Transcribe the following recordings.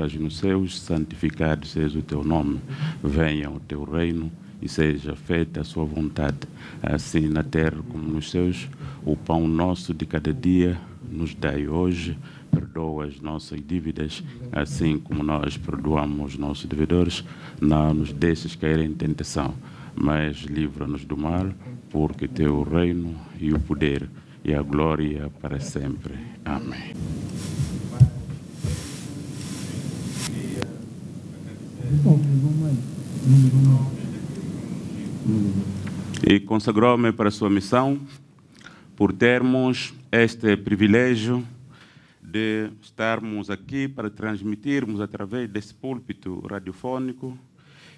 estás nos céus, santificado seja o teu nome, venha o teu reino e seja feita a sua vontade, assim na terra como nos céus. O pão nosso de cada dia nos dai hoje, perdoa as nossas dívidas, assim como nós perdoamos os nossos devedores. Não nos deixes cair em tentação, mas livra-nos do mal, porque teu reino e o poder e a glória para sempre. Amém. E consagrou-me para a sua missão por termos este privilégio de estarmos aqui para transmitirmos através desse púlpito radiofônico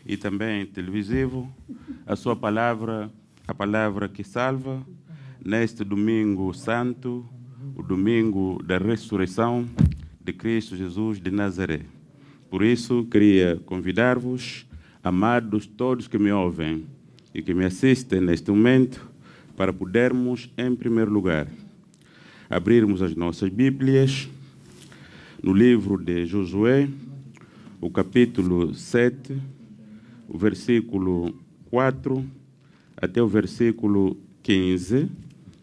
e também televisivo a sua palavra, a palavra que salva, neste domingo santo, o domingo da ressurreição de Cristo Jesus de Nazaré. Por isso, queria convidar-vos, amados todos que me ouvem e que me assistem neste momento, para podermos, em primeiro lugar, abrirmos as nossas Bíblias no livro de Josué, o capítulo 7, o versículo 4 até o versículo 15,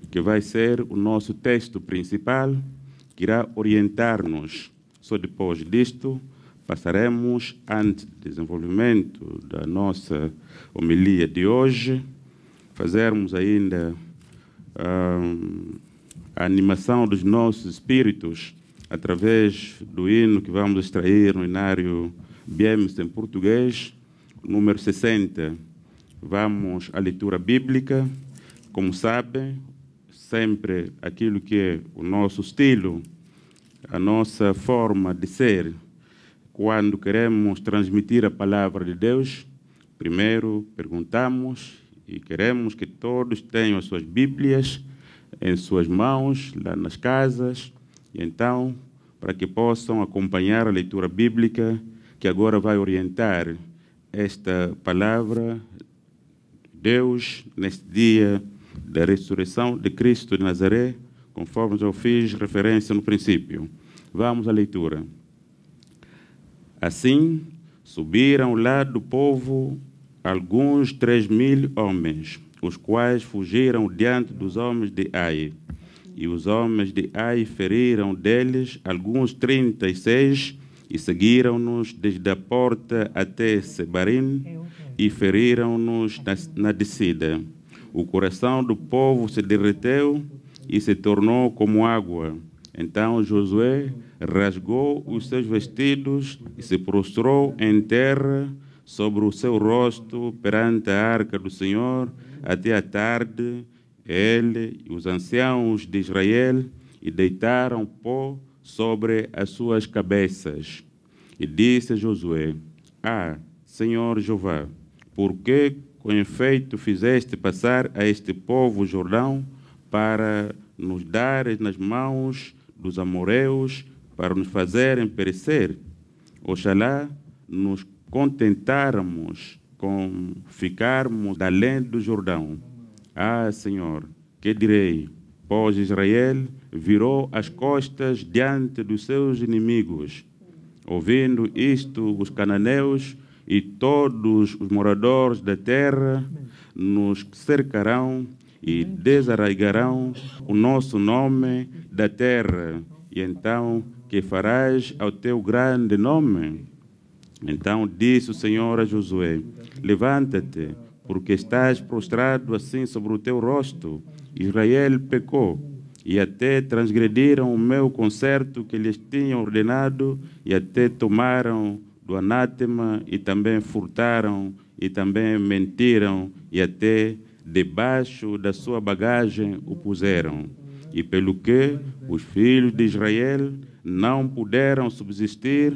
que vai ser o nosso texto principal, que irá orientar-nos, só depois disto, passaremos, antes do desenvolvimento da nossa homilia de hoje, fazermos ainda ah, a animação dos nossos espíritos através do hino que vamos extrair no inário Biemes em português, número 60. Vamos à leitura bíblica. Como sabem, sempre aquilo que é o nosso estilo, a nossa forma de ser, quando queremos transmitir a palavra de Deus, primeiro perguntamos e queremos que todos tenham as suas Bíblias em suas mãos, lá nas casas, e então, para que possam acompanhar a leitura bíblica que agora vai orientar esta palavra Deus neste dia da ressurreição de Cristo de Nazaré, conforme eu fiz referência no princípio. Vamos à leitura. Assim, subiram lá do povo alguns três mil homens, os quais fugiram diante dos homens de Ai. E os homens de Ai feriram deles alguns trinta e seis, e seguiram-nos desde a porta até Sebarim, e feriram-nos na, na descida. O coração do povo se derreteu e se tornou como água então Josué rasgou os seus vestidos e se prostrou em terra sobre o seu rosto perante a arca do Senhor até a tarde. Ele e os anciãos de Israel e deitaram pó sobre as suas cabeças. E disse a Josué: Ah, Senhor Jeová, por que com efeito fizeste passar a este povo o Jordão para nos dares nas mãos dos amoreus para nos fazerem perecer. Oxalá nos contentarmos com ficarmos além do Jordão. Ah, Senhor, que direi? Pois Israel virou as costas diante dos seus inimigos. Ouvindo isto, os cananeus e todos os moradores da terra nos cercarão e desarraigarão o nosso nome da terra. E então, que farás ao teu grande nome? Então disse o Senhor a Josué: Levanta-te, porque estás prostrado assim sobre o teu rosto. Israel pecou, e até transgrediram o meu concerto que lhes tinha ordenado, e até tomaram do anátema, e também furtaram, e também mentiram, e até debaixo da sua bagagem o puseram, e pelo que os filhos de Israel não puderam subsistir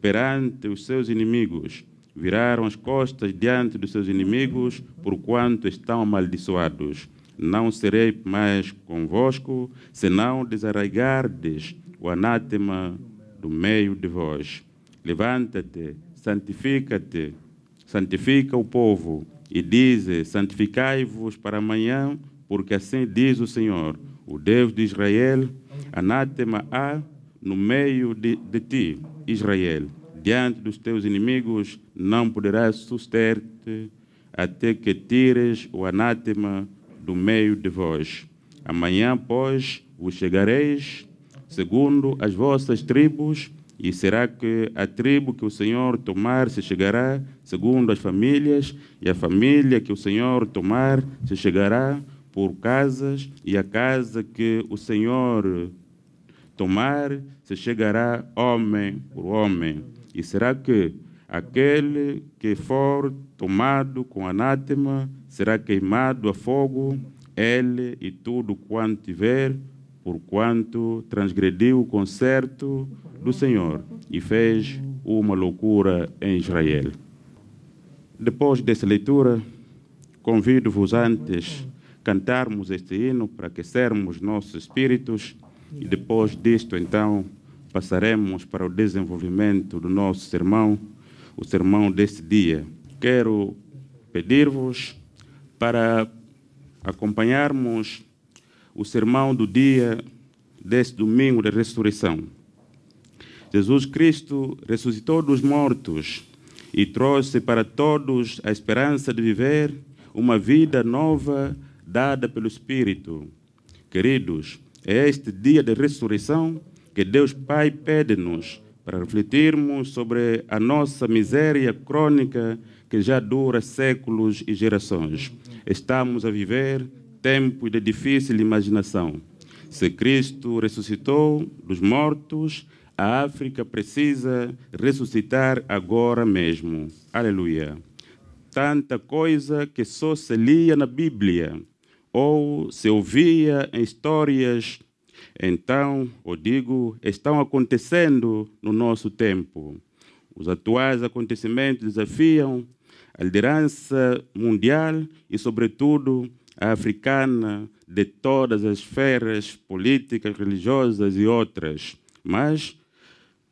perante os seus inimigos, viraram as costas diante dos seus inimigos, porquanto estão amaldiçoados. Não serei mais convosco, senão desarraigardes o anátema do meio de vós. Levanta-te, santifica-te, santifica o povo, e diz: Santificai-vos para amanhã, porque assim diz o Senhor, o Deus de Israel, anátema há no meio de, de ti, Israel. Diante dos teus inimigos não poderás suster-te até que tires o anátema do meio de vós. Amanhã, pois, vos chegareis, segundo as vossas tribos, e será que a tribo que o Senhor tomar se chegará segundo as famílias, e a família que o Senhor tomar se chegará por casas, e a casa que o Senhor tomar se chegará homem por homem. E será que aquele que for tomado com anátema será queimado a fogo, ele e tudo quanto tiver porquanto transgrediu o concerto do Senhor e fez uma loucura em Israel. Depois dessa leitura, convido-vos antes cantarmos este hino para aquecermos nossos espíritos e depois disto então passaremos para o desenvolvimento do nosso sermão, o sermão deste dia. Quero pedir-vos para acompanharmos o sermão do dia deste domingo da ressurreição. Jesus Cristo ressuscitou dos mortos e trouxe para todos a esperança de viver uma vida nova dada pelo Espírito. Queridos, é este dia da ressurreição que Deus Pai pede-nos para refletirmos sobre a nossa miséria crônica que já dura séculos e gerações. Estamos a viver tempos de difícil imaginação. Se Cristo ressuscitou dos mortos, a África precisa ressuscitar agora mesmo. Aleluia. Tanta coisa que só se lia na Bíblia ou se ouvia em histórias, então, eu digo, estão acontecendo no nosso tempo. Os atuais acontecimentos desafiam a liderança mundial e, sobretudo, africana de todas as esferas políticas, religiosas e outras, mas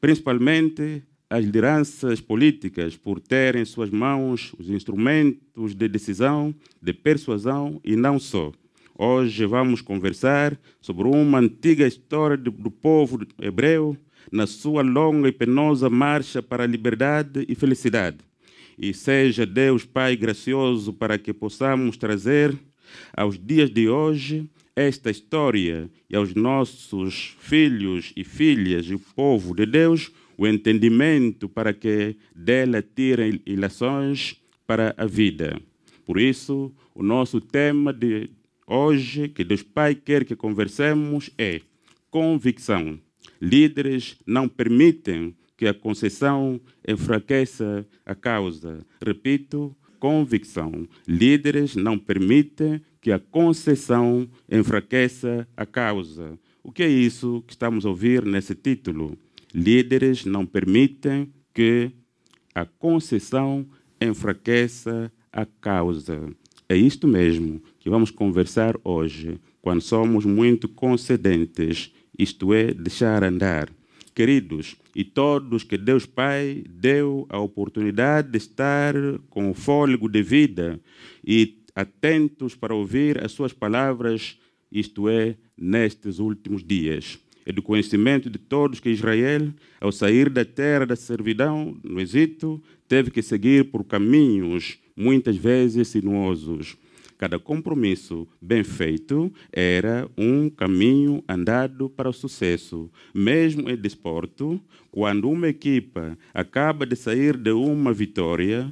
principalmente as lideranças políticas por terem em suas mãos os instrumentos de decisão, de persuasão e não só. Hoje vamos conversar sobre uma antiga história do povo hebreu na sua longa e penosa marcha para a liberdade e felicidade. E seja Deus Pai gracioso para que possamos trazer aos dias de hoje esta história e aos nossos filhos e filhas e o povo de Deus o entendimento para que dela tirem ilações para a vida. Por isso, o nosso tema de hoje, que Deus Pai quer que conversemos, é convicção. Líderes não permitem que a concessão enfraqueça a causa. Repito, convicção. Líderes não permitem que a concessão enfraqueça a causa. O que é isso que estamos a ouvir nesse título? Líderes não permitem que a concessão enfraqueça a causa. É isto mesmo que vamos conversar hoje, quando somos muito concedentes, isto é, deixar andar queridos e todos que Deus Pai deu a oportunidade de estar com o fôlego de vida e atentos para ouvir as suas palavras, isto é, nestes últimos dias. É do conhecimento de todos que Israel, ao sair da terra da servidão no Egito, teve que seguir por caminhos muitas vezes sinuosos Cada compromisso bem feito era um caminho andado para o sucesso. Mesmo em desporto, quando uma equipa acaba de sair de uma vitória,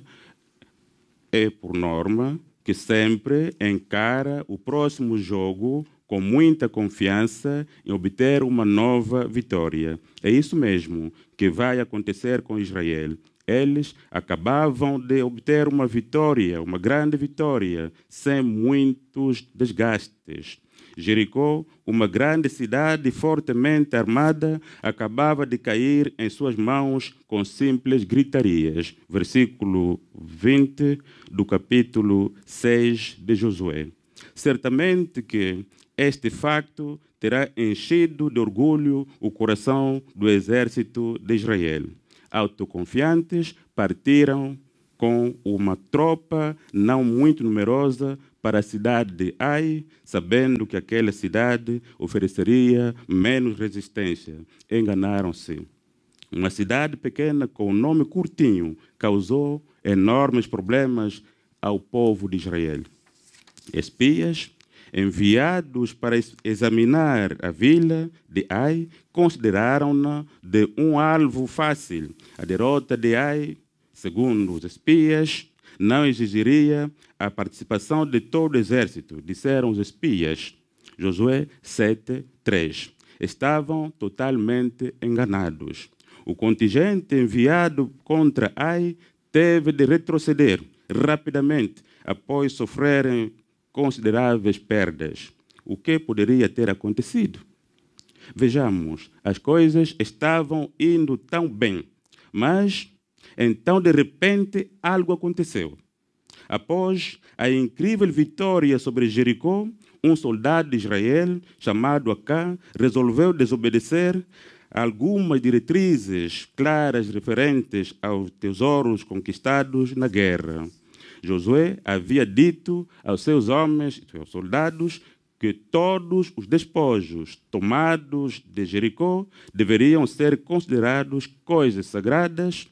é por norma que sempre encara o próximo jogo com muita confiança em obter uma nova vitória. É isso mesmo que vai acontecer com Israel eles acabavam de obter uma vitória, uma grande vitória, sem muitos desgastes. Jericó, uma grande cidade fortemente armada, acabava de cair em suas mãos com simples gritarias. Versículo 20 do capítulo 6 de Josué. Certamente que este facto terá enchido de orgulho o coração do exército de Israel autoconfiantes, partiram com uma tropa não muito numerosa para a cidade de Ai, sabendo que aquela cidade ofereceria menos resistência. Enganaram-se. Uma cidade pequena com um nome curtinho causou enormes problemas ao povo de Israel. Espias enviados para examinar a vila de Ai, consideraram-na de um alvo fácil. A derrota de Ai, segundo os espias, não exigiria a participação de todo o exército, disseram os espias. Josué 7, 3. Estavam totalmente enganados. O contingente enviado contra Ai teve de retroceder rapidamente após sofrerem consideráveis perdas, o que poderia ter acontecido. Vejamos, as coisas estavam indo tão bem, mas então de repente algo aconteceu. Após a incrível vitória sobre Jericó, um soldado de Israel chamado Acá resolveu desobedecer algumas diretrizes claras referentes aos tesouros conquistados na guerra. Josué havia dito aos seus homens, seus soldados, que todos os despojos tomados de Jericó deveriam ser considerados coisas sagradas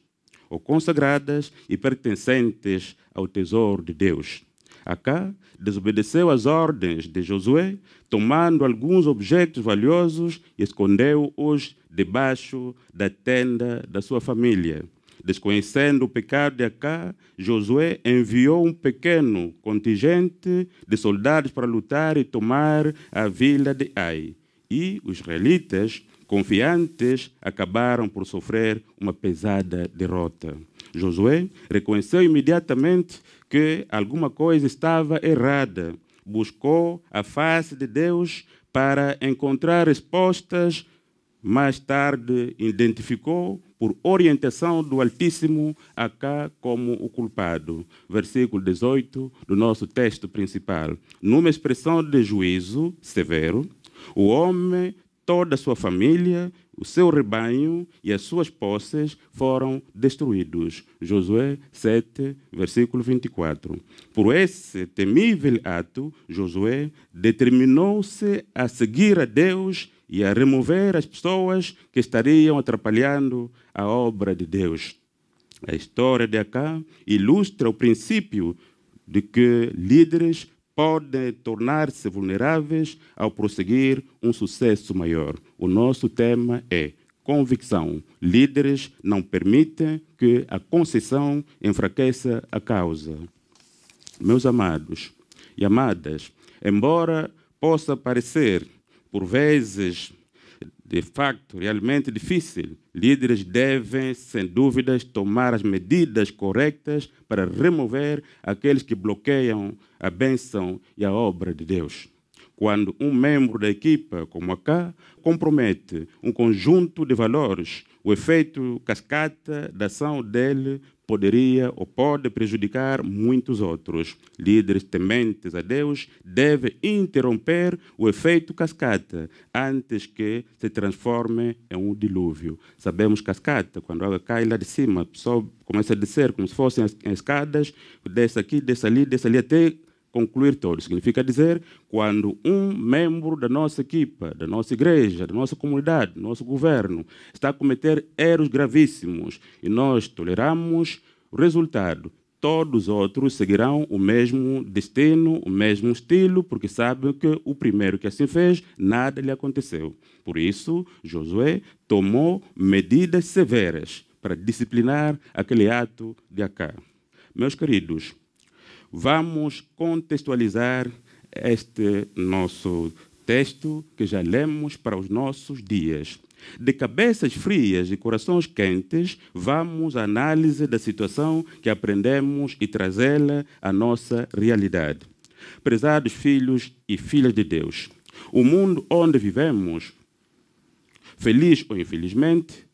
ou consagradas e pertencentes ao tesouro de Deus. Acá desobedeceu às ordens de Josué, tomando alguns objetos valiosos e escondeu-os debaixo da tenda da sua família. Desconhecendo o pecado de Acá, Josué enviou um pequeno contingente de soldados para lutar e tomar a vila de Ai. E os israelitas, confiantes, acabaram por sofrer uma pesada derrota. Josué reconheceu imediatamente que alguma coisa estava errada. Buscou a face de Deus para encontrar respostas. Mais tarde, identificou por orientação do Altíssimo, a cá como o culpado. Versículo 18 do nosso texto principal. Numa expressão de juízo severo, o homem, toda a sua família, o seu rebanho e as suas posses foram destruídos. Josué 7, versículo 24. Por esse temível ato, Josué determinou-se a seguir a Deus e a remover as pessoas que estariam atrapalhando a obra de Deus. A história de acá ilustra o princípio de que líderes podem tornar-se vulneráveis ao prosseguir um sucesso maior. O nosso tema é convicção. Líderes não permitem que a concessão enfraqueça a causa. Meus amados e amadas, embora possa parecer por vezes de facto realmente difícil, líderes devem, sem dúvidas, tomar as medidas corretas para remover aqueles que bloqueiam a bênção e a obra de Deus. Quando um membro da equipa, como acá, compromete um conjunto de valores, o efeito cascata da ação dele poderia ou pode prejudicar muitos outros. Líderes tementes a Deus devem interromper o efeito cascata antes que se transforme em um dilúvio. Sabemos cascata, quando a água cai lá de cima, só começa a descer como se fossem as escadas, desce aqui, desce ali, desce ali até concluir todos. Significa dizer, quando um membro da nossa equipa, da nossa igreja, da nossa comunidade, do nosso governo, está a cometer erros gravíssimos e nós toleramos o resultado, todos os outros seguirão o mesmo destino, o mesmo estilo, porque sabem que o primeiro que assim fez, nada lhe aconteceu. Por isso, Josué tomou medidas severas para disciplinar aquele ato de Acá. Meus queridos, Vamos contextualizar este nosso texto que já lemos para os nossos dias. De cabeças frias e corações quentes, vamos à análise da situação que aprendemos e trazê-la à nossa realidade. Prezados filhos e filhas de Deus, o mundo onde vivemos, feliz ou infelizmente,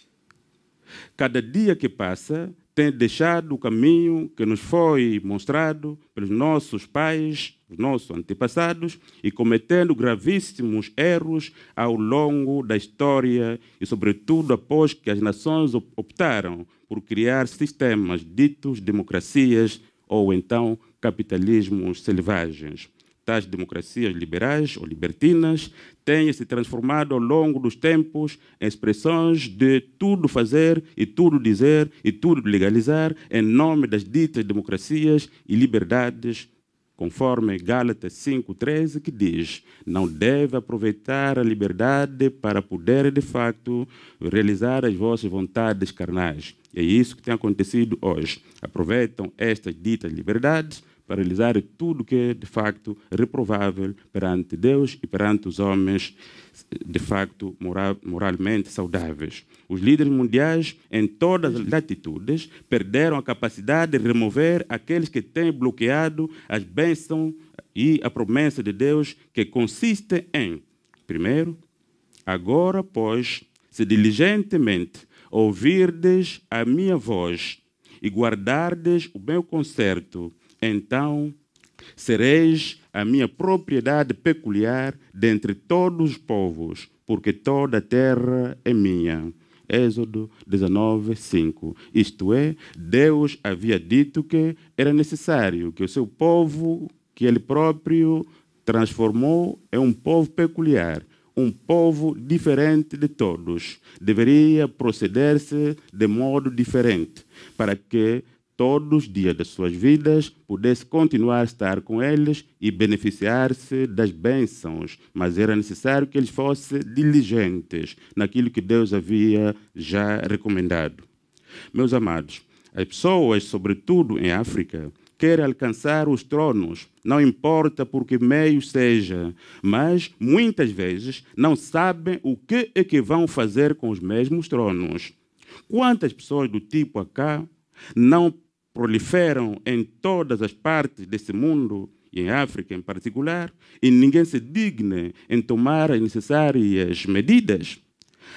cada dia que passa tem deixado o caminho que nos foi mostrado pelos nossos pais, os nossos antepassados, e cometendo gravíssimos erros ao longo da história e, sobretudo, após que as nações optaram por criar sistemas ditos democracias ou então capitalismos selvagens tais democracias liberais ou libertinas têm se transformado ao longo dos tempos em expressões de tudo fazer e tudo dizer e tudo legalizar em nome das ditas democracias e liberdades, conforme Gálatas 5,13, que diz: Não deve aproveitar a liberdade para poder, de facto, realizar as vossas vontades carnais. É isso que tem acontecido hoje. Aproveitam estas ditas liberdades para realizar tudo que é, de facto, reprovável perante Deus e perante os homens, de facto, moral, moralmente saudáveis. Os líderes mundiais, em todas as latitudes, perderam a capacidade de remover aqueles que têm bloqueado as bênçãos e a promessa de Deus, que consiste em, primeiro, agora, pois, se diligentemente ouvirdes a minha voz e guardardes o meu concerto, então sereis a minha propriedade peculiar dentre todos os povos, porque toda a terra é minha. Êxodo 19, 5. Isto é, Deus havia dito que era necessário que o seu povo, que ele próprio transformou, é um povo peculiar, um povo diferente de todos. Deveria proceder-se de modo diferente, para que todos os dias das suas vidas, pudesse continuar a estar com eles e beneficiar-se das bênçãos, mas era necessário que eles fossem diligentes naquilo que Deus havia já recomendado. Meus amados, as pessoas, sobretudo em África, quer alcançar os tronos, não importa por que meio seja, mas muitas vezes não sabem o que é que vão fazer com os mesmos tronos. Quantas pessoas do tipo acá não proliferam em todas as partes desse mundo, e em África em particular, e ninguém se digna em tomar as necessárias medidas.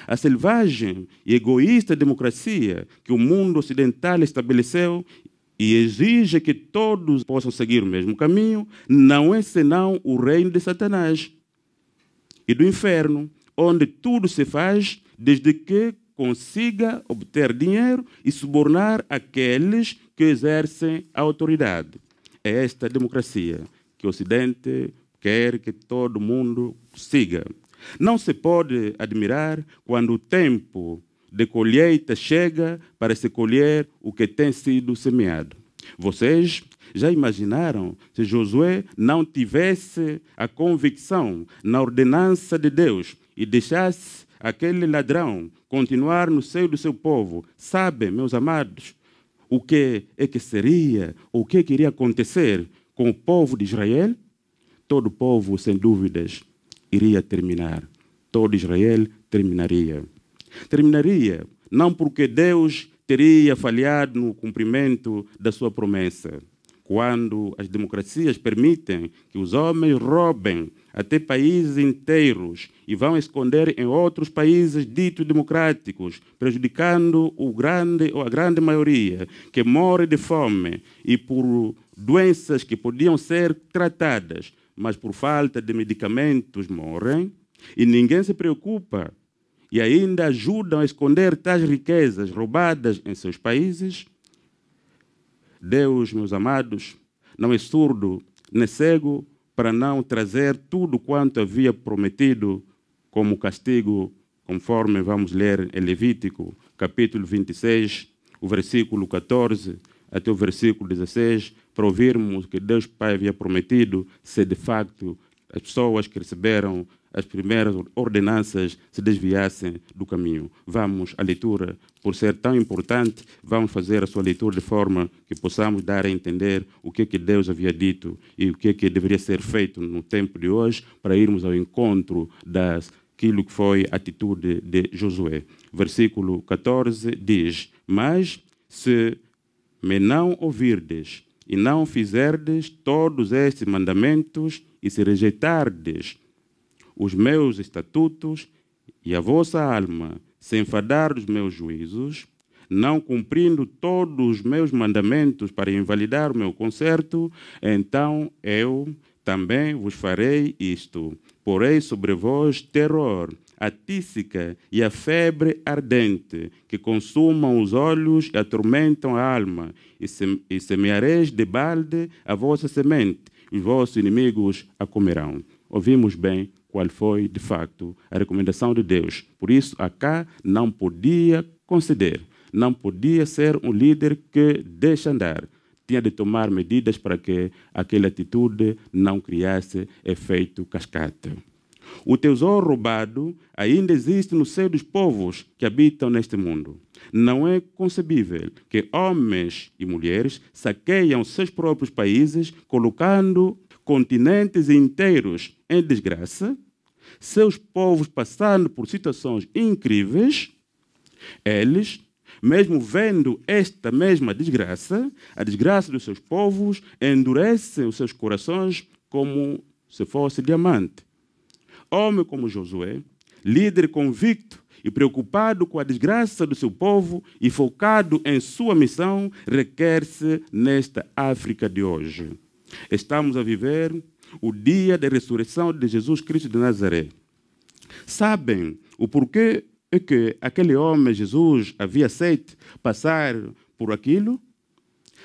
A selvagem e egoísta democracia que o mundo ocidental estabeleceu e exige que todos possam seguir o mesmo caminho, não é senão o reino de Satanás e do inferno, onde tudo se faz desde que consiga obter dinheiro e subornar aqueles que exercem a autoridade. É esta democracia que o Ocidente quer que todo mundo siga. Não se pode admirar quando o tempo de colheita chega para se colher o que tem sido semeado. Vocês já imaginaram se Josué não tivesse a convicção na ordenança de Deus e deixasse aquele ladrão continuar no seio do seu povo? Sabem, meus amados, o que é que seria, o que, é que iria acontecer com o povo de Israel, todo o povo, sem dúvidas, iria terminar. Todo Israel terminaria. Terminaria não porque Deus teria falhado no cumprimento da sua promessa, quando as democracias permitem que os homens roubem até países inteiros e vão esconder em outros países ditos democráticos, prejudicando o grande, a grande maioria que morre de fome e por doenças que podiam ser tratadas, mas por falta de medicamentos morrem, e ninguém se preocupa e ainda ajudam a esconder tais riquezas roubadas em seus países, Deus, meus amados, não é surdo nem cego para não trazer tudo quanto havia prometido como castigo, conforme vamos ler em Levítico, capítulo 26, o versículo 14 até o versículo 16, para ouvirmos que Deus Pai havia prometido, se de facto as pessoas que receberam as primeiras ordenanças se desviassem do caminho. Vamos à leitura, por ser tão importante, vamos fazer a sua leitura de forma que possamos dar a entender o que é que Deus havia dito e o que é que deveria ser feito no tempo de hoje para irmos ao encontro das que foi a atitude de Josué. Versículo 14 diz: Mas se me não ouvirdes e não fizerdes todos estes mandamentos e se rejeitardes os meus estatutos e a vossa alma sem enfadar dos meus juízos, não cumprindo todos os meus mandamentos para invalidar o meu conserto, então eu também vos farei isto. Porei sobre vós terror, a tísica e a febre ardente, que consumam os olhos e atormentam a alma, e, e semeareis de balde a vossa semente, e os vossos inimigos a comerão. Ouvimos bem qual foi, de facto, a recomendação de Deus. Por isso, Acá não podia conceder, não podia ser um líder que deixa andar. Tinha de tomar medidas para que aquela atitude não criasse efeito cascata. O tesouro roubado ainda existe no seio dos povos que habitam neste mundo. Não é concebível que homens e mulheres saqueiam seus próprios países, colocando continentes inteiros em desgraça, seus povos passando por situações incríveis, eles, mesmo vendo esta mesma desgraça, a desgraça dos seus povos, endurecem os seus corações como se fosse diamante. Homem como Josué, líder convicto e preocupado com a desgraça do seu povo e focado em sua missão, requer-se nesta África de hoje. Estamos a viver o dia da ressurreição de Jesus Cristo de Nazaré. Sabem o porquê é que aquele homem, Jesus, havia aceito passar por aquilo?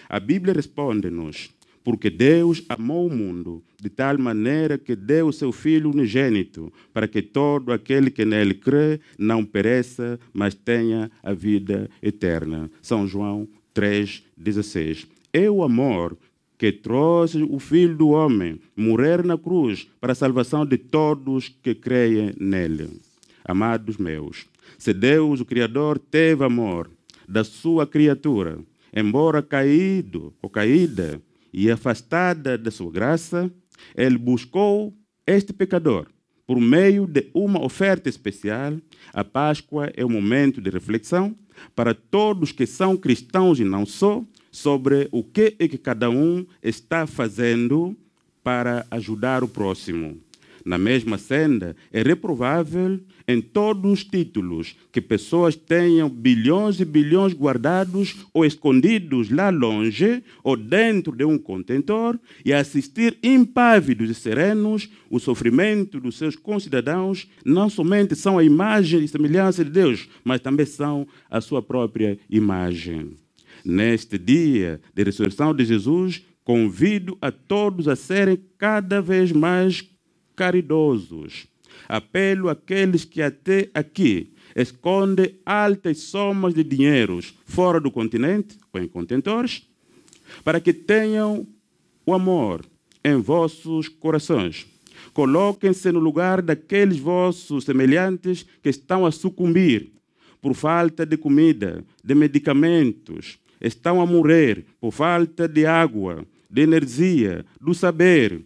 A Bíblia responde-nos: porque Deus amou o mundo de tal maneira que deu o seu Filho unigênito, para que todo aquele que nele crê não pereça, mas tenha a vida eterna. São João 3,16. É o amor que trouxe o Filho do Homem morrer na cruz para a salvação de todos que creem nele. Amados meus, se Deus, o Criador, teve amor da sua criatura, embora caído ou caída e afastada da sua graça, ele buscou este pecador por meio de uma oferta especial. A Páscoa é um momento de reflexão para todos que são cristãos e não só, sobre o que é que cada um está fazendo para ajudar o próximo. Na mesma senda, é reprovável em todos os títulos que pessoas tenham bilhões e bilhões guardados ou escondidos lá longe ou dentro de um contentor e assistir impávidos e serenos o sofrimento dos seus concidadãos, não somente são a imagem e semelhança de Deus, mas também são a sua própria imagem. Neste dia de ressurreição de Jesus, convido a todos a serem cada vez mais caridosos. Apelo àqueles que até aqui escondem altas somas de dinheiros fora do continente ou em contentores, para que tenham o amor em vossos corações. Coloquem-se no lugar daqueles vossos semelhantes que estão a sucumbir por falta de comida, de medicamentos, estão a morrer por falta de água, de energia, do saber,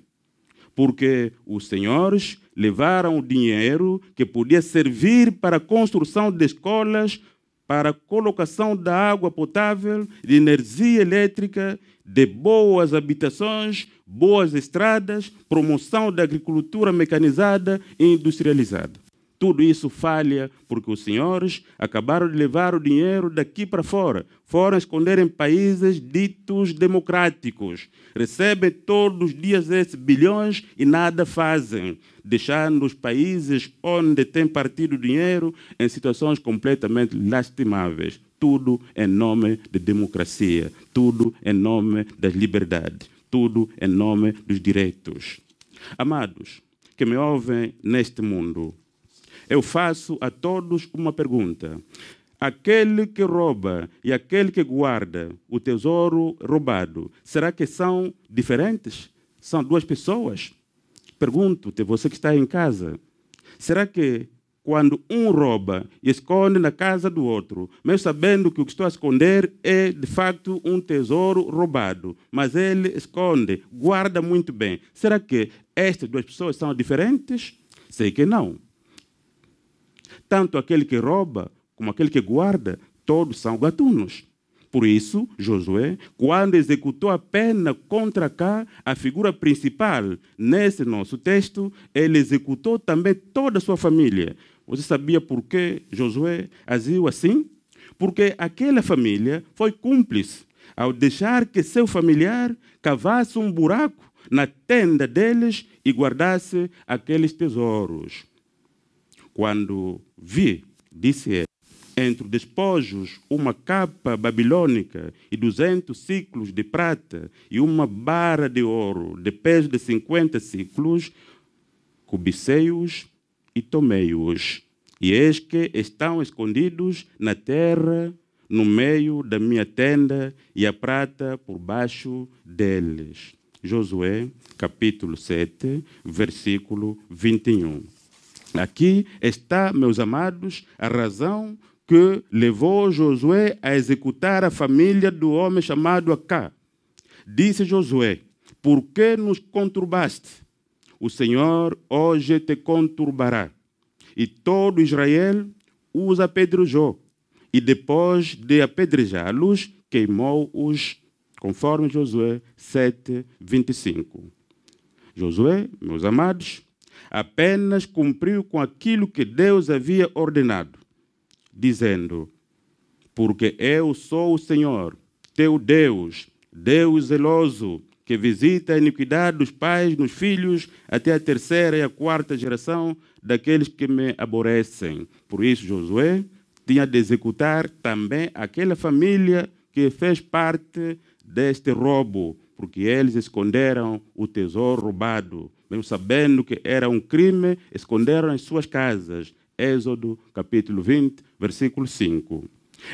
porque os senhores levaram o dinheiro que podia servir para a construção de escolas, para a colocação da água potável, de energia elétrica, de boas habitações, boas estradas, promoção da agricultura mecanizada e industrializada. Tudo isso falha porque os senhores acabaram de levar o dinheiro daqui para fora. Foram esconder em países ditos democráticos. Recebem todos os dias esses bilhões e nada fazem, deixando os países onde tem partido dinheiro em situações completamente lastimáveis. Tudo em nome de democracia, tudo em nome das liberdades, tudo em nome dos direitos. Amados, que me ouvem neste mundo, eu faço a todos uma pergunta. Aquele que rouba e aquele que guarda o tesouro roubado, será que são diferentes? São duas pessoas? Pergunto-te, você que está em casa, será que quando um rouba e esconde na casa do outro, mesmo sabendo que o que estou a esconder é de facto um tesouro roubado, mas ele esconde, guarda muito bem, será que estas duas pessoas são diferentes? Sei que não. Tanto aquele que rouba como aquele que guarda, todos são gatunos. Por isso, Josué, quando executou a pena contra Cá, a figura principal nesse nosso texto, ele executou também toda a sua família. Você sabia por que Josué agiu assim? Porque aquela família foi cúmplice ao deixar que seu familiar cavasse um buraco na tenda deles e guardasse aqueles tesouros. Quando Vi, disse ele, entre despojos uma capa babilônica e duzentos ciclos de prata e uma barra de ouro de peso de cinquenta ciclos, cobicei-os e tomei-os. E eis que estão escondidos na terra, no meio da minha tenda, e a prata por baixo deles. Josué, capítulo 7, versículo 21. Aqui está, meus amados, a razão que levou Josué a executar a família do homem chamado Acá. Disse Josué: Por que nos conturbaste? O Senhor hoje te conturbará. E todo Israel os apedrejou. E depois de apedrejá-los, queimou-os, conforme Josué 7, 25. Josué, meus amados, apenas cumpriu com aquilo que Deus havia ordenado, dizendo: Porque eu sou o Senhor, teu Deus, Deus zeloso, que visita a iniquidade dos pais nos filhos até a terceira e a quarta geração daqueles que me aborrecem. Por isso, Josué tinha de executar também aquela família que fez parte deste roubo, porque eles esconderam o tesouro roubado mesmo sabendo que era um crime, esconderam as suas casas. Êxodo, capítulo 20, versículo 5.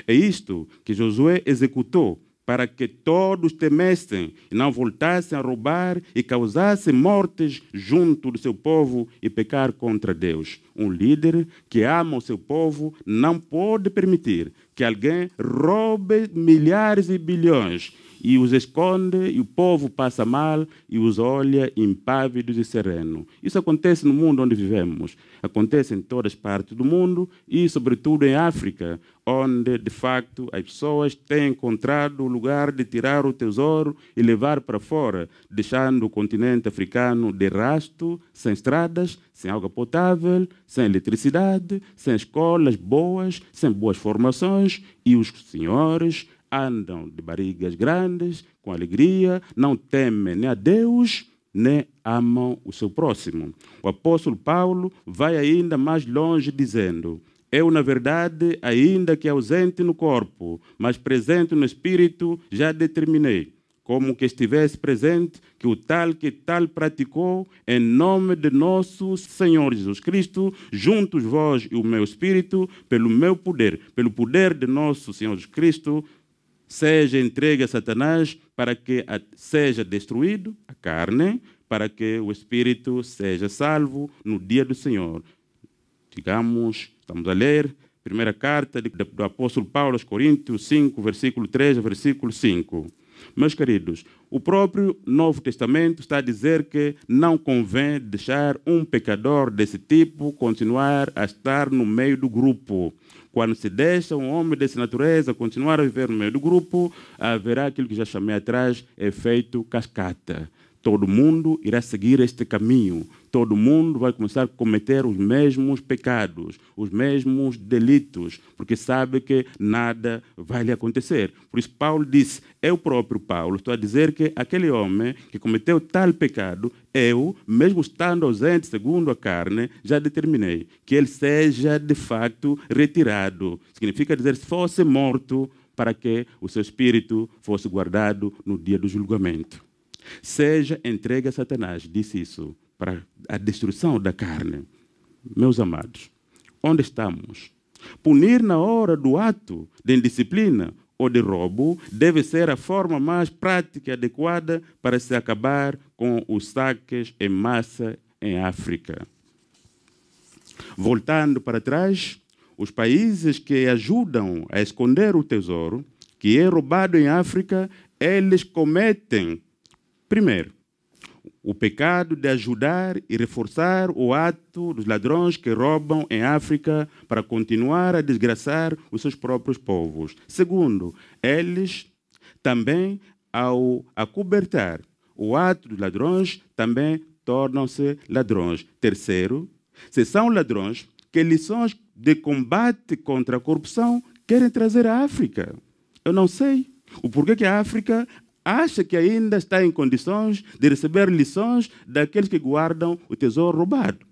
É isto que Josué executou para que todos temessem e não voltassem a roubar e causassem mortes junto do seu povo e pecar contra Deus. Um líder que ama o seu povo não pode permitir que alguém roube milhares e bilhões e os esconde, e o povo passa mal e os olha impávidos e sereno. Isso acontece no mundo onde vivemos, acontece em todas as partes do mundo e, sobretudo, em África, onde, de facto, as pessoas têm encontrado o lugar de tirar o tesouro e levar para fora, deixando o continente africano de rasto, sem estradas, sem água potável, sem eletricidade, sem escolas boas, sem boas formações, e os senhores, andam de barrigas grandes, com alegria, não temem nem a Deus, nem amam o seu próximo. O apóstolo Paulo vai ainda mais longe dizendo: Eu, na verdade, ainda que ausente no corpo, mas presente no espírito, já determinei, como que estivesse presente, que o tal que tal praticou, em nome de nosso Senhor Jesus Cristo, juntos vós e o meu espírito, pelo meu poder, pelo poder de nosso Senhor Jesus Cristo, seja entregue a Satanás para que seja destruído a carne, para que o espírito seja salvo no dia do Senhor. Digamos, estamos a ler primeira carta do apóstolo Paulo aos Coríntios 5, versículo 3 a versículo 5. Meus queridos, o próprio Novo Testamento está a dizer que não convém deixar um pecador desse tipo continuar a estar no meio do grupo. Quando se deixa um homem dessa natureza continuar a viver no meio do grupo, haverá aquilo que já chamei atrás, efeito cascata. Todo mundo irá seguir este caminho, todo mundo vai começar a cometer os mesmos pecados, os mesmos delitos, porque sabe que nada vai lhe acontecer. Por isso, Paulo disse: Eu é próprio, Paulo, estou a dizer que aquele homem que cometeu tal pecado, eu, mesmo estando ausente segundo a carne, já determinei que ele seja de facto retirado. Significa dizer, se fosse morto, para que o seu espírito fosse guardado no dia do julgamento. Seja entregue a Satanás, disse isso, para a destruição da carne. Meus amados, onde estamos? Punir na hora do ato de indisciplina ou de roubo deve ser a forma mais prática e adequada para se acabar com os saques em massa em África. Voltando para trás, os países que ajudam a esconder o tesouro que é roubado em África, eles cometem Primeiro, o pecado de ajudar e reforçar o ato dos ladrões que roubam em África para continuar a desgraçar os seus próprios povos. Segundo, eles também, ao acobertar o ato dos ladrões, também tornam-se ladrões. Terceiro, se são ladrões, que lições de combate contra a corrupção querem trazer à África? Eu não sei. O porquê que a África acha que ainda está em condições de receber lições daqueles que guardam o tesouro roubado?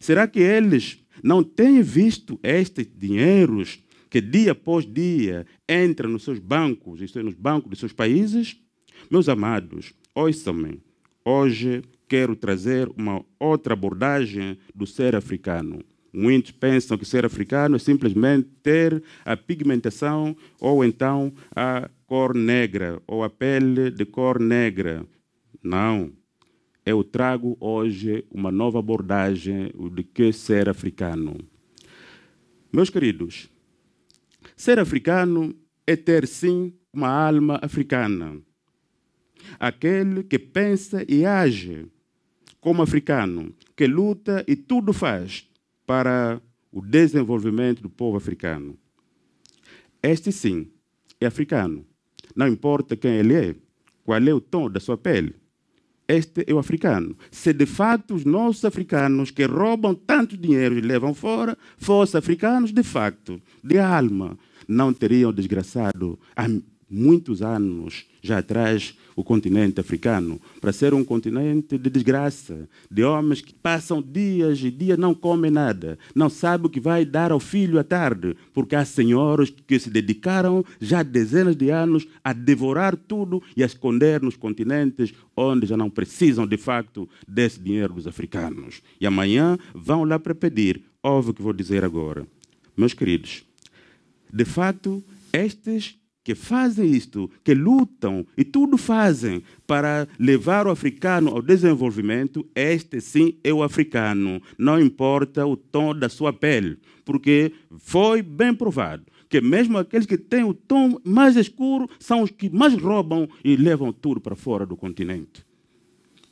Será que eles não têm visto estes dinheiros que dia após dia entram nos seus bancos, isto é, nos bancos de seus países? Meus amados, ouçam-me. Hoje quero trazer uma outra abordagem do ser africano. Muitos pensam que ser africano é simplesmente ter a pigmentação ou então a cor negra ou a pele de cor negra. Não. Eu trago hoje uma nova abordagem de que ser africano. Meus queridos, ser africano é ter sim uma alma africana. Aquele que pensa e age como africano, que luta e tudo faz para o desenvolvimento do povo africano. Este, sim, é africano. Não importa quem ele é, qual é o tom da sua pele. Este é o africano. Se de fato os nossos africanos que roubam tanto dinheiro e levam fora fossem africanos de facto, de alma, não teriam desgraçado muitos anos já atrás o continente africano, para ser um continente de desgraça, de homens que passam dias e dias não comem nada, não sabem o que vai dar ao filho à tarde, porque há senhores que se dedicaram já dezenas de anos a devorar tudo e a esconder nos continentes onde já não precisam de facto desse dinheiro dos africanos. E amanhã vão lá para pedir. Ouve o que vou dizer agora. Meus queridos, de facto, estes que fazem isto, que lutam e tudo fazem para levar o africano ao desenvolvimento, este sim é o africano, não importa o tom da sua pele, porque foi bem provado que mesmo aqueles que têm o tom mais escuro são os que mais roubam e levam tudo para fora do continente.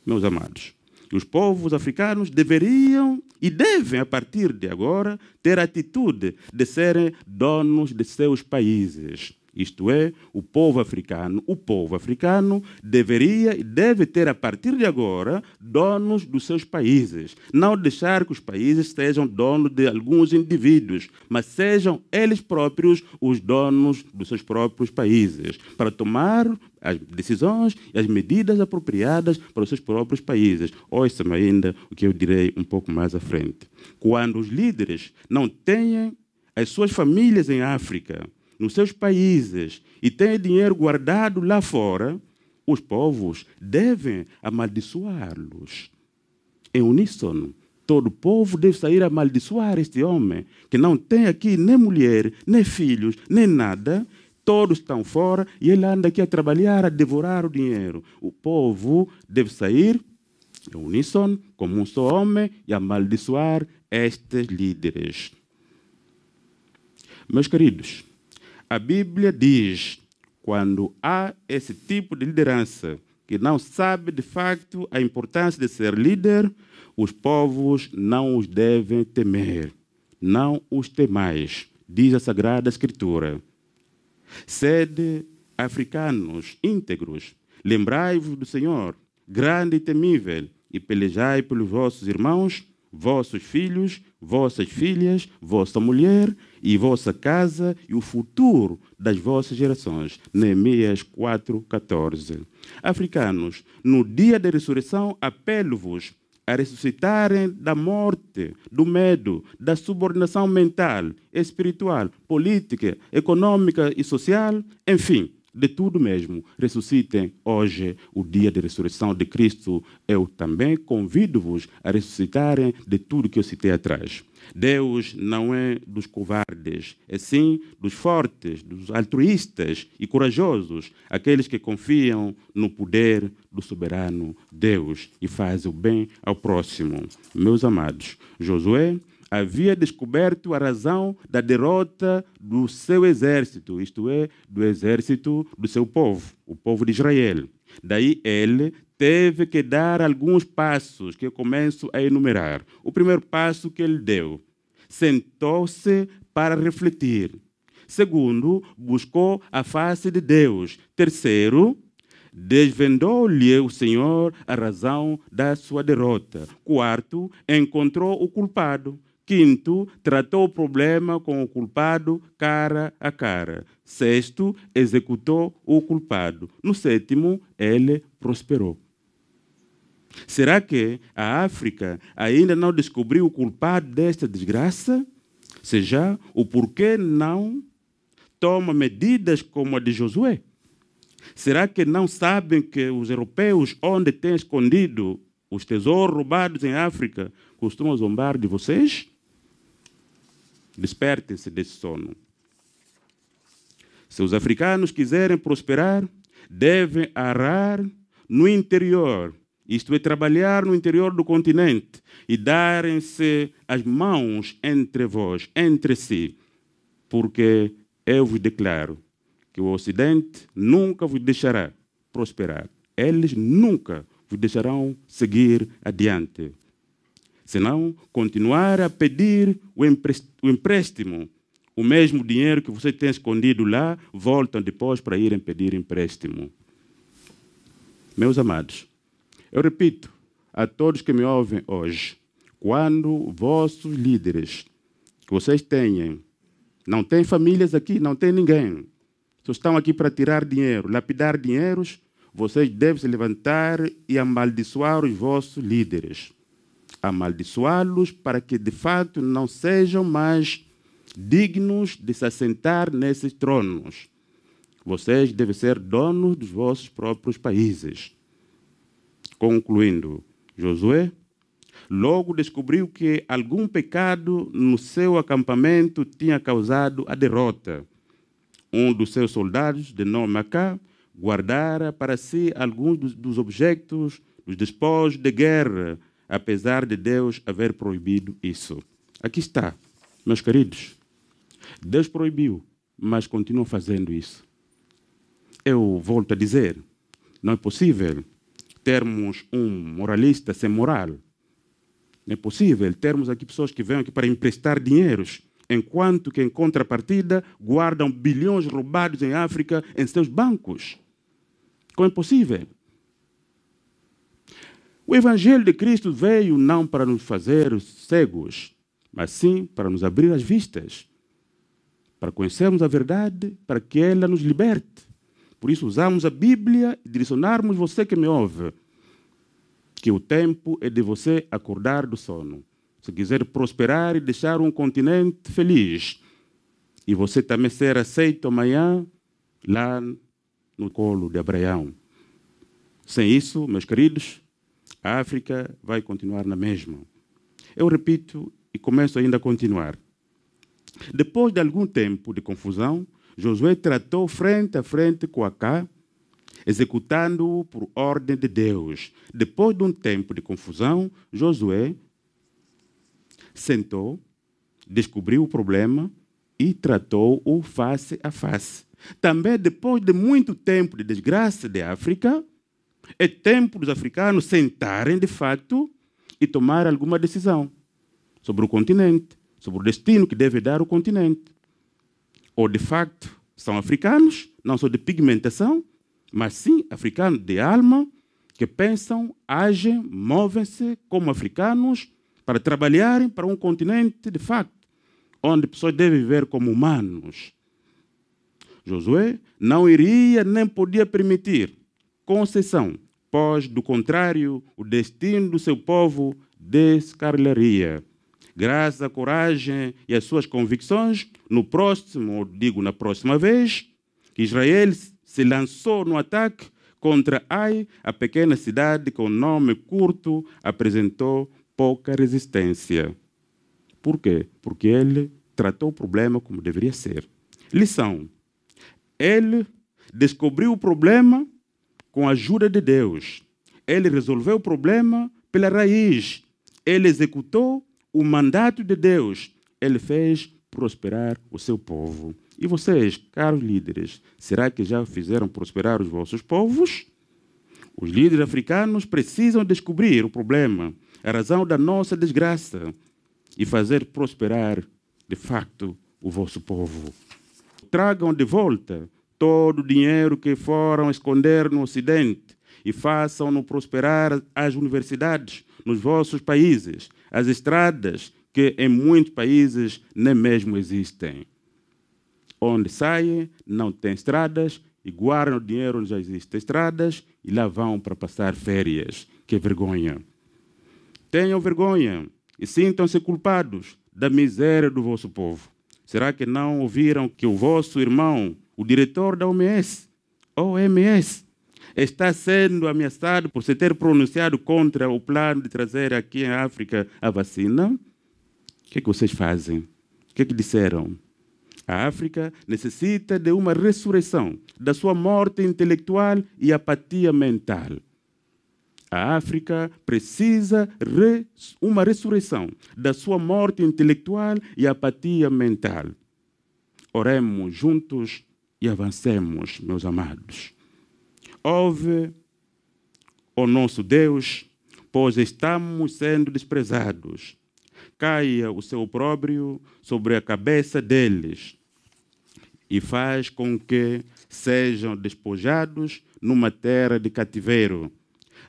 Meus amados, os povos africanos deveriam e devem, a partir de agora, ter a atitude de serem donos de seus países isto é, o povo africano, o povo africano deveria e deve ter a partir de agora donos dos seus países, não deixar que os países sejam donos de alguns indivíduos, mas sejam eles próprios os donos dos seus próprios países, para tomar as decisões e as medidas apropriadas para os seus próprios países. Ouçam ainda o que eu direi um pouco mais à frente. Quando os líderes não têm as suas famílias em África, nos seus países e têm dinheiro guardado lá fora, os povos devem amaldiçoá-los. Em uníssono, todo povo deve sair a amaldiçoar este homem, que não tem aqui nem mulher, nem filhos, nem nada. Todos estão fora e ele anda aqui a trabalhar, a devorar o dinheiro. O povo deve sair em uníssono, como um só homem, e amaldiçoar estes líderes. Meus queridos, a Bíblia diz: quando há esse tipo de liderança que não sabe de facto a importância de ser líder, os povos não os devem temer. Não os temais, diz a Sagrada Escritura. Sede africanos íntegros, lembrai-vos do Senhor, grande e temível, e pelejai pelos vossos irmãos vossos filhos, vossas filhas, vossa mulher e vossa casa e o futuro das vossas gerações. Neemias 4:14. Africanos, no dia da ressurreição apelo-vos a ressuscitarem da morte, do medo, da subordinação mental, espiritual, política, econômica e social, enfim, de tudo mesmo. Ressuscitem hoje, o dia de ressurreição de Cristo. Eu também convido-vos a ressuscitarem de tudo que eu citei atrás. Deus não é dos covardes, é sim dos fortes, dos altruístas e corajosos, aqueles que confiam no poder do soberano Deus e fazem o bem ao próximo. Meus amados, Josué havia descoberto a razão da derrota do seu exército, isto é, do exército do seu povo, o povo de Israel. Daí ele teve que dar alguns passos que eu começo a enumerar. O primeiro passo que ele deu, sentou-se para refletir. Segundo, buscou a face de Deus. Terceiro, desvendou-lhe o Senhor a razão da sua derrota. Quarto, encontrou o culpado. Quinto, tratou o problema com o culpado cara a cara. Sexto, executou o culpado. No sétimo, ele prosperou. Será que a África ainda não descobriu o culpado desta desgraça? Seja o porquê não toma medidas como a de Josué? Será que não sabem que os europeus, onde têm escondido os tesouros roubados em África, costumam zombar de vocês? Despertem-se desse sono. Se os africanos quiserem prosperar, devem arrar no interior, isto é, trabalhar no interior do continente e darem-se as mãos entre vós, entre si, porque eu vos declaro que o Ocidente nunca vos deixará prosperar. Eles nunca vos deixarão seguir adiante senão continuar a pedir o, empréstimo. O mesmo dinheiro que você tem escondido lá, voltam depois para irem pedir empréstimo. Meus amados, eu repito a todos que me ouvem hoje, quando vossos líderes, que vocês tenham, não têm famílias aqui, não tem ninguém, só estão aqui para tirar dinheiro, lapidar dinheiros, vocês devem se levantar e amaldiçoar os vossos líderes amaldiçoá-los para que de fato não sejam mais dignos de se assentar nesses tronos. Vocês devem ser donos dos vossos próprios países. Concluindo, Josué logo descobriu que algum pecado no seu acampamento tinha causado a derrota. Um dos seus soldados, de nome Acá, guardara para si alguns dos objetos, dos despojos de guerra apesar de Deus haver proibido isso. Aqui está, meus queridos. Deus proibiu, mas continuam fazendo isso. Eu volto a dizer: não é possível termos um moralista sem moral. Não é possível termos aqui pessoas que vêm aqui para emprestar dinheiros, enquanto que, em contrapartida, guardam bilhões roubados em África em seus bancos. Como é possível? O Evangelho de Cristo veio não para nos fazer cegos, mas sim para nos abrir as vistas, para conhecermos a verdade, para que ela nos liberte. Por isso, usamos a Bíblia e direcionarmos você que me ouve, que o tempo é de você acordar do sono. Se quiser prosperar e deixar um continente feliz, e você também ser aceito amanhã lá no colo de Abraão. Sem isso, meus queridos, a África vai continuar na mesma. Eu repito e começo ainda a continuar. Depois de algum tempo de confusão, Josué tratou frente a frente com Acá, executando-o por ordem de Deus. Depois de um tempo de confusão, Josué sentou, descobriu o problema e tratou-o face a face. Também depois de muito tempo de desgraça de África, é tempo dos africanos sentarem de fato e tomar alguma decisão sobre o continente, sobre o destino que deve dar o continente. Ou de facto são africanos, não só de pigmentação, mas sim africanos de alma, que pensam, agem, movem-se como africanos para trabalharem para um continente de facto, onde pessoas devem viver como humanos. Josué não iria nem podia permitir concessão, pois, do contrário, o destino do seu povo descarrilharia. Graças à coragem e às suas convicções, no próximo, ou digo na próxima vez, Israel se lançou no ataque contra Ai, a pequena cidade com nome curto apresentou pouca resistência. Por quê? Porque ele tratou o problema como deveria ser. Lição: ele descobriu o problema com a ajuda de Deus. Ele resolveu o problema pela raiz. Ele executou o mandato de Deus. Ele fez prosperar o seu povo. E vocês, caros líderes, será que já fizeram prosperar os vossos povos? Os líderes africanos precisam descobrir o problema, a razão da nossa desgraça e fazer prosperar, de facto, o vosso povo. Tragam de volta todo o dinheiro que foram esconder no Ocidente e façam-no prosperar as universidades nos vossos países, as estradas que em muitos países nem mesmo existem. Onde saem, não tem estradas e guardam o dinheiro onde já existem estradas e lá vão para passar férias. Que vergonha! Tenham vergonha e sintam-se culpados da miséria do vosso povo. Será que não ouviram que o vosso irmão o diretor da OMS, OMS, está sendo ameaçado por se ter pronunciado contra o plano de trazer aqui em África a vacina? O que, é que vocês fazem? O que, é que disseram? A África necessita de uma ressurreição da sua morte intelectual e apatia mental. A África precisa de uma ressurreição da sua morte intelectual e apatia mental. Oremos juntos e avancemos, meus amados. Ouve, o nosso Deus, pois estamos sendo desprezados. Caia o seu próprio sobre a cabeça deles e faz com que sejam despojados numa terra de cativeiro.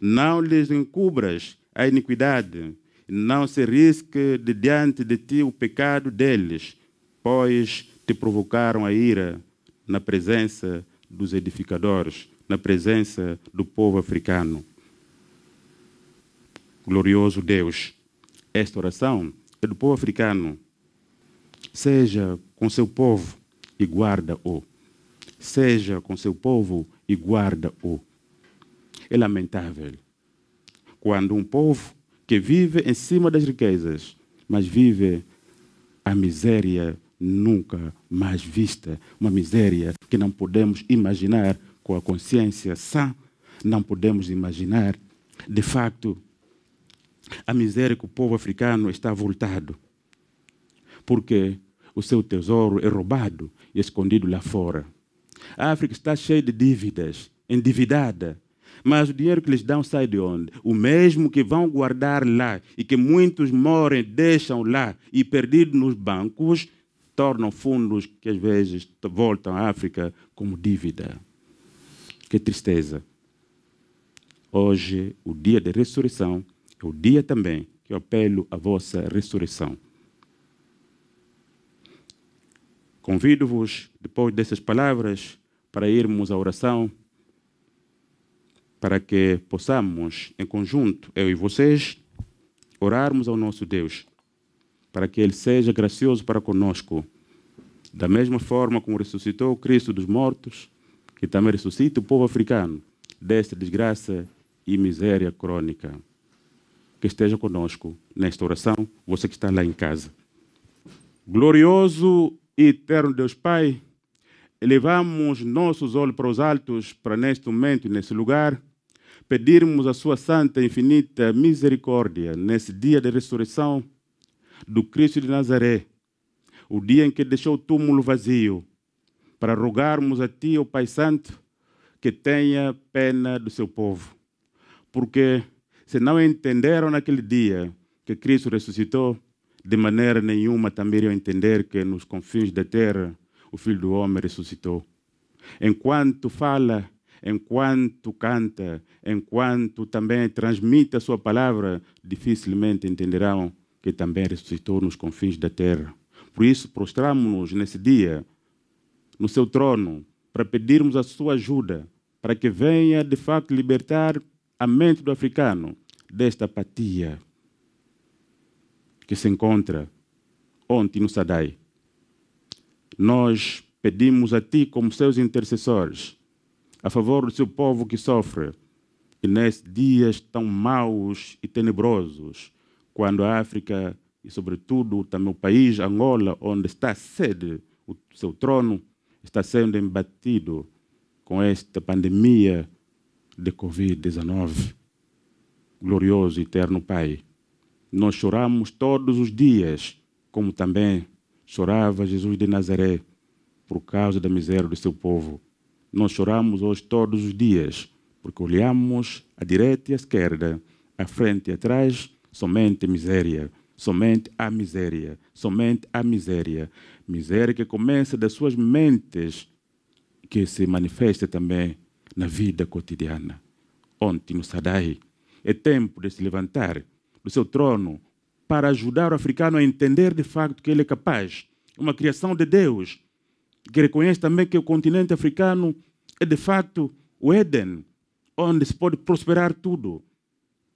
Não lhes encubras a iniquidade, não se risque de diante de ti o pecado deles, pois te provocaram a ira na presença dos edificadores, na presença do povo africano. Glorioso Deus, esta oração é do povo africano. Seja com seu povo e guarda-o. Seja com seu povo e guarda-o. É lamentável quando um povo que vive em cima das riquezas, mas vive a miséria nunca mais vista, uma miséria que não podemos imaginar com a consciência sã, não podemos imaginar. De facto, a miséria que o povo africano está voltado, porque o seu tesouro é roubado e escondido lá fora. A África está cheia de dívidas, endividada, mas o dinheiro que lhes dão sai de onde? O mesmo que vão guardar lá e que muitos morrem, deixam lá e perdido nos bancos, tornam fundos que às vezes voltam à África como dívida. Que tristeza. Hoje, o dia de ressurreição, é o dia também que eu apelo à vossa ressurreição. Convido-vos, depois dessas palavras, para irmos à oração, para que possamos, em conjunto, eu e vocês, orarmos ao nosso Deus para que Ele seja gracioso para conosco. Da mesma forma como ressuscitou o Cristo dos mortos, que também ressuscita o povo africano desta desgraça e miséria crônica. Que esteja conosco nesta oração, você que está lá em casa. Glorioso e eterno Deus Pai, elevamos nossos olhos para os altos, para neste momento e nesse lugar, pedirmos a Sua santa e infinita misericórdia nesse dia de ressurreição do Cristo de Nazaré, o dia em que deixou o túmulo vazio, para rogarmos a Ti, ó Pai Santo, que tenha pena do seu povo. Porque se não entenderam naquele dia que Cristo ressuscitou, de maneira nenhuma também iriam entender que nos confins da terra o Filho do Homem ressuscitou. Enquanto fala, enquanto canta, enquanto também transmite a sua palavra, dificilmente entenderão que também ressuscitou nos confins da terra. Por isso, prostramo-nos nesse dia no seu trono para pedirmos a sua ajuda para que venha de fato libertar a mente do africano desta apatia que se encontra ontem no Sadai. Nós pedimos a ti como seus intercessores a favor do seu povo que sofre e nesses dias tão maus e tenebrosos quando a África, e sobretudo também o país, Angola, onde está a sede, o seu trono, está sendo embatido com esta pandemia de Covid-19. Glorioso e eterno Pai, nós choramos todos os dias, como também chorava Jesus de Nazaré por causa da miséria do seu povo. Nós choramos hoje todos os dias, porque olhamos à direita e à esquerda, à frente e atrás, somente miséria, somente a miséria, somente a miséria. Miséria que começa das suas mentes, que se manifesta também na vida cotidiana. Ontem, no Sadai, é tempo de se levantar do seu trono para ajudar o africano a entender de facto que ele é capaz, uma criação de Deus, que reconhece também que o continente africano é de facto o Éden, onde se pode prosperar tudo.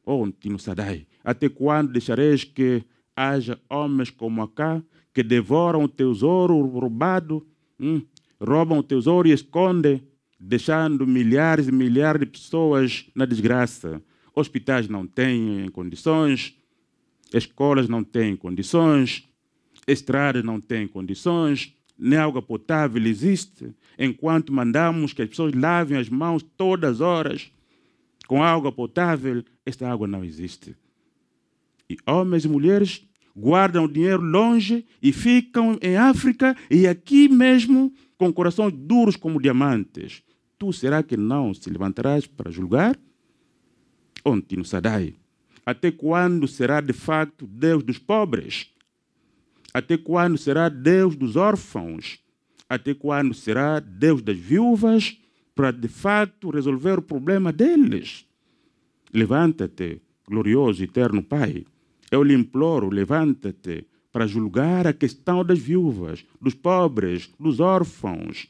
Ontem, no Sadai, até quando deixareis que haja homens como Acá, que devoram o tesouro roubado, hum, roubam o tesouro e escondem, deixando milhares e milhares de pessoas na desgraça. Hospitais não têm condições, escolas não têm condições, estradas não têm condições, nem água potável existe, enquanto mandamos que as pessoas lavem as mãos todas as horas com água potável, esta água não existe. E homens e mulheres guardam o dinheiro longe e ficam em África e aqui mesmo com corações duros como diamantes. Tu será que não se levantarás para julgar? Ontem oh, no Sadai. Até quando será de facto Deus dos pobres? Até quando será Deus dos órfãos? Até quando será Deus das viúvas para de facto resolver o problema deles? Levanta-te, glorioso e eterno Pai eu lhe imploro, levanta-te para julgar a questão das viúvas, dos pobres, dos órfãos,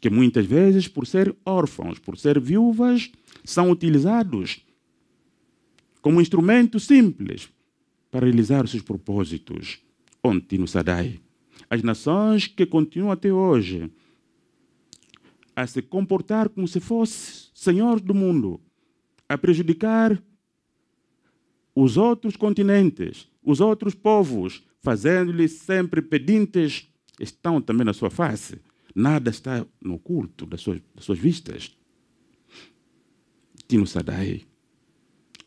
que muitas vezes, por ser órfãos, por ser viúvas, são utilizados como instrumento simples para realizar os seus propósitos. Ontem no Sadai, as nações que continuam até hoje a se comportar como se fossem senhores do mundo, a prejudicar os outros continentes, os outros povos, fazendo-lhe sempre pedintes, estão também na sua face. Nada está no oculto das suas, das suas vistas. Tino Sadai,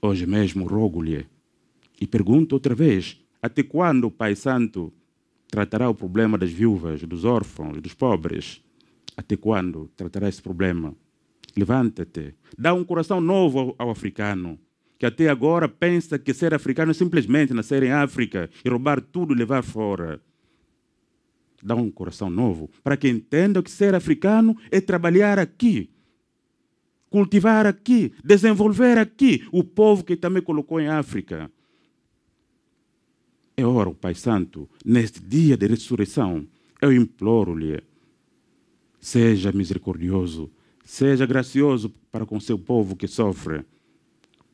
hoje mesmo rogo-lhe e pergunto outra vez: até quando o Pai Santo tratará o problema das viúvas, dos órfãos, dos pobres? Até quando tratará esse problema? Levanta-te, dá um coração novo ao, ao africano que até agora pensa que ser africano é simplesmente nascer em África e roubar tudo e levar fora. Dá um coração novo para que entenda que ser africano é trabalhar aqui, cultivar aqui, desenvolver aqui o povo que também colocou em África. É hora, Pai Santo, neste dia de ressurreição, eu imploro-lhe, seja misericordioso, seja gracioso para com seu povo que sofre.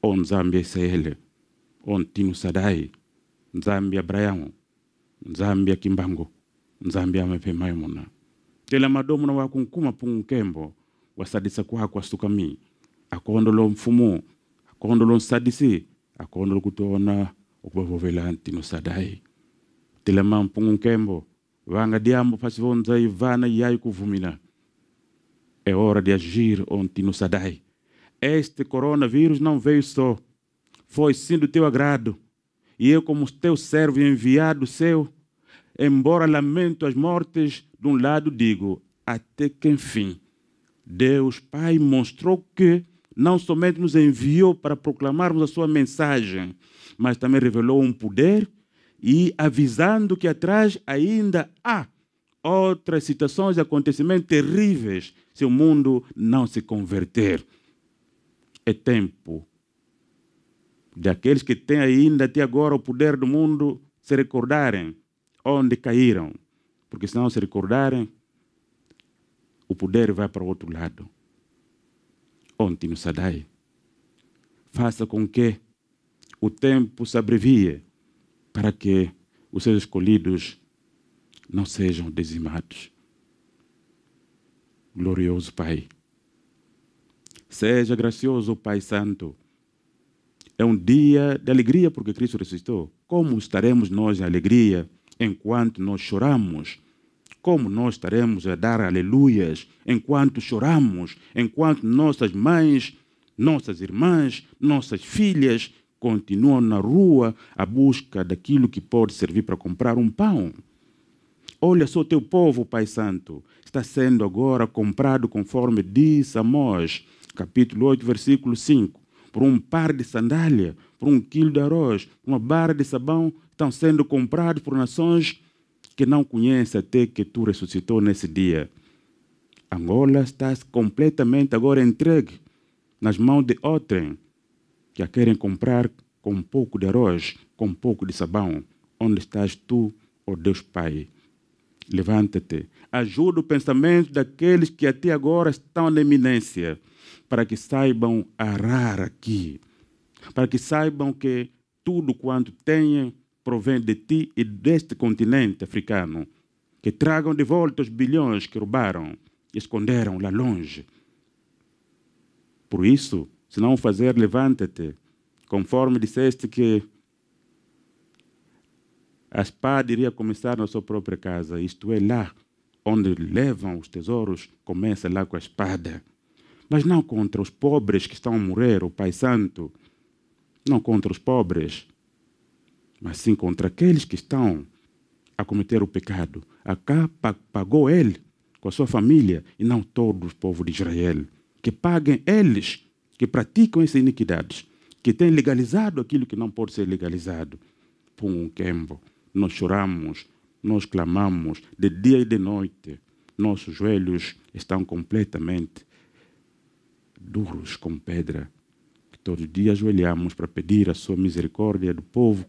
o nzambi ya isayele o ntinu sadai nzambi ya brayamu nzambi ya kimbango nzambi ya mapemayo muna tela madomu na wakunkuma pungu wasadisa kwako asukami akondolo mfumu akondolo nsadisi akondolo kutona okubavovela ntinu sadai tela mampungu nkembo vanga diambo pasivonzai vana yai kuvumina é hora de agir ontinu sadai Este coronavírus não veio só, foi sim do teu agrado. E eu, como teu servo enviado seu, embora lamento as mortes, de um lado digo, até que enfim, Deus Pai mostrou que não somente nos enviou para proclamarmos a sua mensagem, mas também revelou um poder e avisando que atrás ainda há outras situações e acontecimentos terríveis se o mundo não se converter é tempo de aqueles que têm ainda até agora o poder do mundo se recordarem onde caíram, porque se não se recordarem, o poder vai para o outro lado. Ontem no Sadai, faça com que o tempo se abrevie para que os seus escolhidos não sejam dizimados. Glorioso Pai Seja gracioso, Pai Santo. É um dia de alegria porque Cristo ressuscitou. Como estaremos nós em alegria enquanto nós choramos? Como nós estaremos a dar aleluias enquanto choramos, enquanto nossas mães, nossas irmãs, nossas filhas continuam na rua à busca daquilo que pode servir para comprar um pão? Olha só teu povo, Pai Santo, está sendo agora comprado conforme diz Amós capítulo 8, versículo 5, por um par de sandália, por um quilo de arroz, por uma barra de sabão, estão sendo comprados por nações que não conhecem até que tu ressuscitou nesse dia. Angola está completamente agora entregue nas mãos de outrem, que a querem comprar com um pouco de arroz, com um pouco de sabão. Onde estás tu, ó oh Deus Pai? Levanta-te. Ajuda o pensamento daqueles que até agora estão na eminência para que saibam arar aqui, para que saibam que tudo quanto têm provém de ti e deste continente africano, que tragam de volta os bilhões que roubaram e esconderam lá longe. Por isso, se não fazer, levanta-te, conforme disseste que a espada iria começar na sua própria casa, isto é, lá onde levam os tesouros, começa lá com a espada mas não contra os pobres que estão a morrer, o Pai Santo. Não contra os pobres, mas sim contra aqueles que estão a cometer o pecado. Acá pagou ele com a sua família e não todo o povo de Israel. Que paguem eles que praticam essas iniquidades, que têm legalizado aquilo que não pode ser legalizado. Pum Kembo, nós choramos, nós clamamos de dia e de noite. Nossos joelhos estão completamente duros como pedra, que todo dia ajoelhamos para pedir a sua misericórdia do povo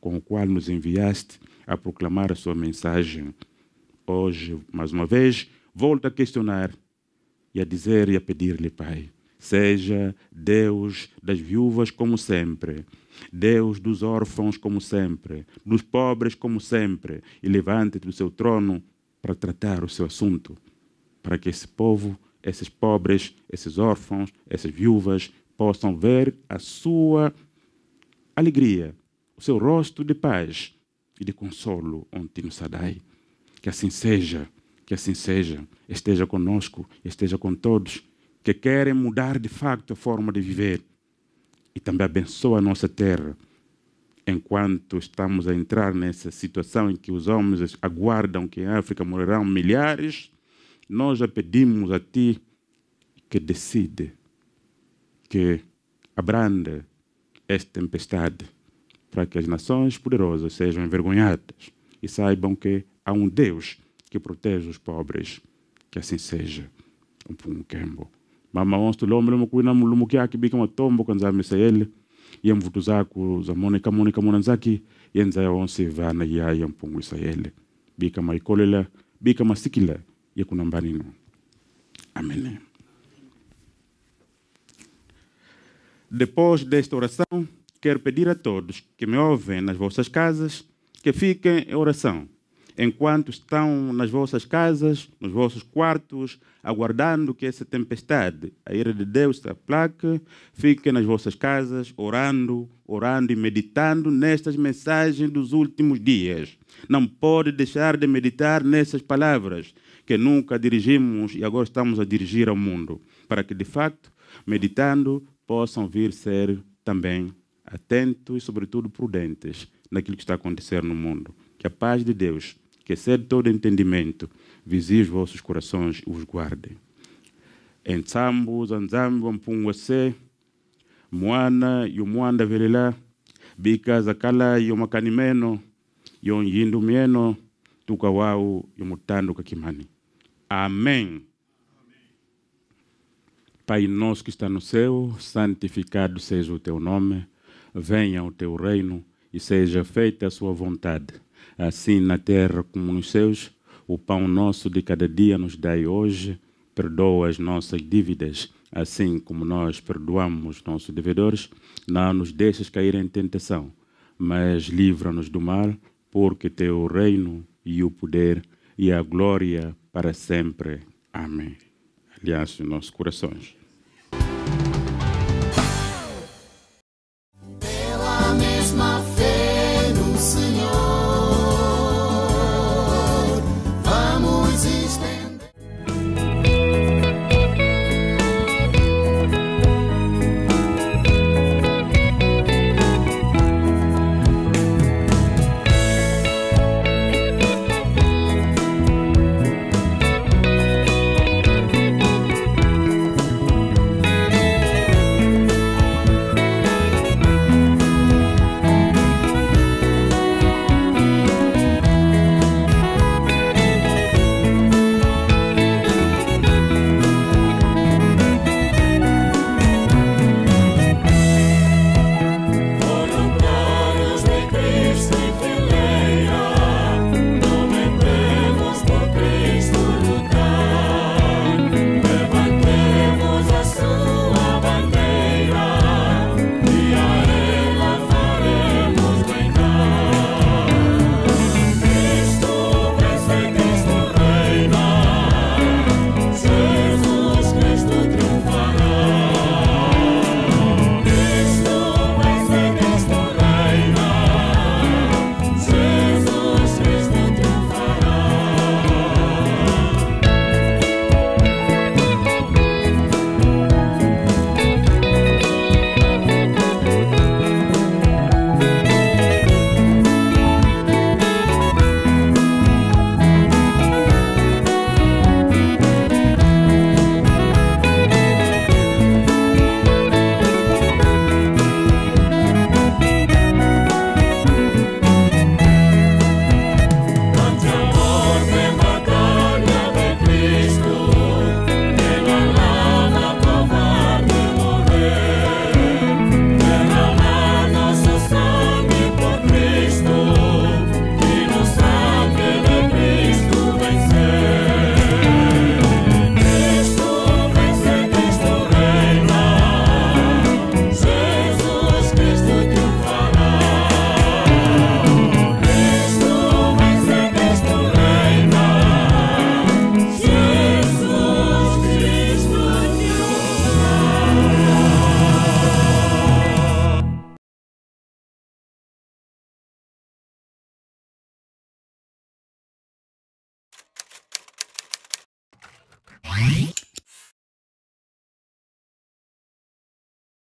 com o qual nos enviaste a proclamar a sua mensagem. Hoje, mais uma vez, volto a questionar e a dizer e a pedir-lhe, Pai, seja Deus das viúvas como sempre, Deus dos órfãos como sempre, dos pobres como sempre, e levante-te do seu trono para tratar o seu assunto, para que esse povo esses pobres, esses órfãos, essas viúvas possam ver a sua alegria, o seu rosto de paz e de consolo ontem no Sadai. Que assim seja, que assim seja, esteja conosco, esteja com todos que querem mudar de facto a forma de viver e também abençoa a nossa terra enquanto estamos a entrar nessa situação em que os homens aguardam que em África morrerão milhares nós já pedimos a Ti que decide, que abrande esta tempestade, para que as nações poderosas sejam envergonhadas e saibam que há um Deus que protege os pobres. Que assim seja. Um kembo. É Mama onsto lombe lumukuina mulumu yake bika matombo kanza misayele ye mvutu zako za monika monika monanzaki yenza ya onse vana ya ya mpungu isayele bika maikolela bika masikila ye kunombani amém depois desta oração quero pedir a todos que me ouvem nas vossas casas que fiquem em oração enquanto estão nas vossas casas, nos vossos quartos, aguardando que essa tempestade, a ira de Deus, se aplaque, fiquem nas vossas casas, orando, orando e meditando nestas mensagens dos últimos dias. Não pode deixar de meditar nessas palavras que nunca dirigimos e agora estamos a dirigir ao mundo, para que de facto, meditando, possam vir ser também atentos e, sobretudo, prudentes naquilo que está a acontecer no mundo. Que a paz de Deus, que ser todo entendimento, visie os vossos corações e os guarde. Entsambu, Zanzambu, Ampunguacê, Moana, Yumuanda Verilá, Bika, Zakala, Yumacanimeno, Yonjindumieno, Tukawau, Yumutandu, Kakimani. Amém. Pai nosso que está no céu, santificado seja o teu nome, venha o teu reino e seja feita a sua vontade, assim na terra como nos céus. O pão nosso de cada dia nos dai hoje, perdoa as nossas dívidas, assim como nós perdoamos nossos devedores, não nos deixes cair em tentação, mas livra-nos do mal, porque teu reino e o poder e a glória para sempre. Amém. Aliás, em nossos corações.